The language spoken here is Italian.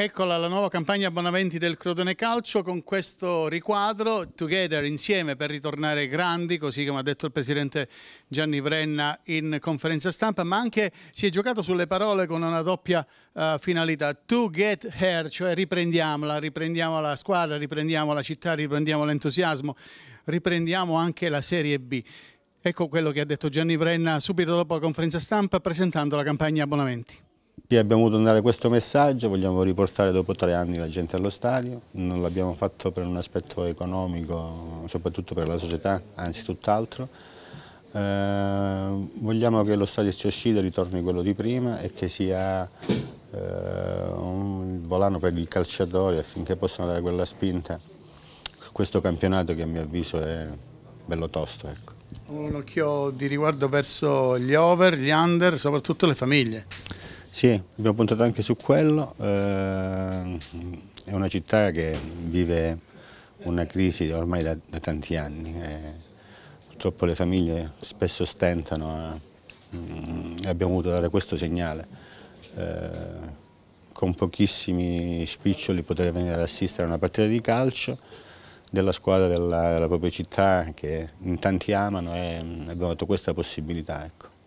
Eccola la nuova campagna abbonamenti del Crotone Calcio con questo riquadro Together insieme per ritornare grandi, così come ha detto il presidente Gianni Brenna in conferenza stampa, ma anche si è giocato sulle parole con una doppia uh, finalità. To get her, cioè riprendiamola, riprendiamo la squadra, riprendiamo la città, riprendiamo l'entusiasmo, riprendiamo anche la Serie B. Ecco quello che ha detto Gianni Brenna subito dopo la conferenza stampa presentando la campagna abbonamenti abbiamo voluto andare questo messaggio, vogliamo riportare dopo tre anni la gente allo stadio, non l'abbiamo fatto per un aspetto economico, soprattutto per la società, anzi tutt'altro. Eh, vogliamo che lo stadio Cioscida ritorni quello di prima e che sia eh, un volano per i calciatori affinché possano dare quella spinta. Questo campionato che a mio avviso è bello tosto. Ecco. Un occhio di riguardo verso gli over, gli under, soprattutto le famiglie. Sì, abbiamo puntato anche su quello, eh, è una città che vive una crisi ormai da, da tanti anni, eh, purtroppo le famiglie spesso stentano mm, e abbiamo voluto dare questo segnale, eh, con pochissimi spiccioli poter venire ad assistere a una partita di calcio della squadra della, della propria città che in tanti amano e mm, abbiamo avuto questa possibilità. Ecco.